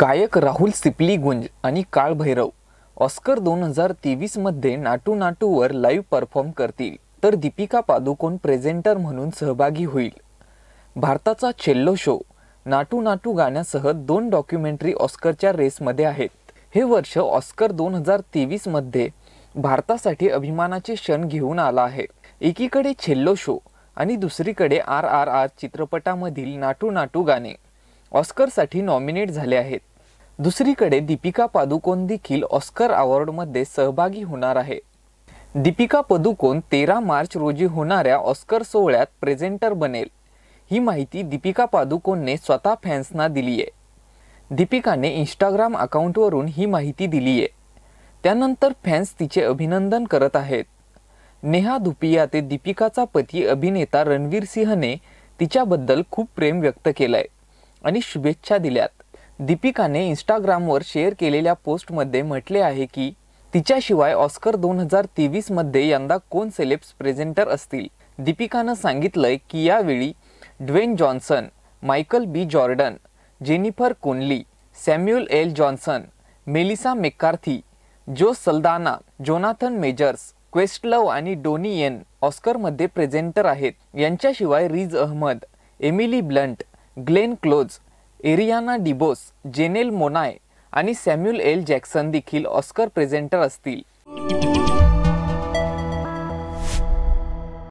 गायक राहुल सिपली गुंज आणि काळभैरव ऑस्कर दोन हजार तेवीसमध्ये नाटू नाटूवर लाईव्ह परफॉर्म करतील तर दीपिका पादुकोण प्रेझेंटर म्हणून सहभागी होईल भारताचा चेल्लो शो नाटू नाटू गाण्यासह दोन डॉक्युमेंटरी ऑस्करच्या रेसमध्ये आहेत हे वर्ष ऑस्कर दोन हजार तेवीसमध्ये भारतासाठी अभिमानाचे क्षण घेऊन आला आहे एकीकडे छेल्लो शो आणि दुसरीकडे आर आर आर चित्रपटामधील नाटू नाटू गाणे ऑस्करसाठी नॉमिनेट झाले आहेत दुसरीकडे दीपिका पादुकोण देखील ऑस्कर अवॉर्डमध्ये सहभागी होणार आहे दीपिका पदुकोण तेरा मार्च रोजी होणाऱ्या ऑस्कर सोहळ्यात प्रेझेंटर बनेल ही माहिती दीपिका पादुकोणने स्वतः फॅन्सना दिली आहे दीपिकाने इंस्टाग्राम अकाउंटवरून ही माहिती दिली आहे त्यानंतर फॅन्स तिचे अभिनंदन करत आहेत नेहा धुपिया ते दीपिकाचा पती अभिनेता रणवीर सिंहने तिच्याबद्दल खूप प्रेम व्यक्त केलाय आणि शुभेच्छा दिल्यात दीपिकाने इंस्टाग्रामवर शेअर केलेल्या पोस्टमध्ये म्हटले आहे की तिच्याशिवाय ऑस्कर दोन हजार तेवीसमध्ये यंदा कोण सेलेब्स प्रेझेंटर असतील दीपिकानं सांगितलंय की यावेळी Dwayne Johnson Michael B Jordan Jennifer Connelly Samuel L Johnson Melissa McCarthy Zoe Saldana Jonathan measures लव आणि डोनी येन ऑस्करमध्ये प्रेझेंटर आहेत यांच्याशिवाय Riz Ahmed Emily Blunt Glenn Close Ariana DeBose Janelle Monae आणि सॅम्युल एल जॅक्सन देखील Oscar presenter असतील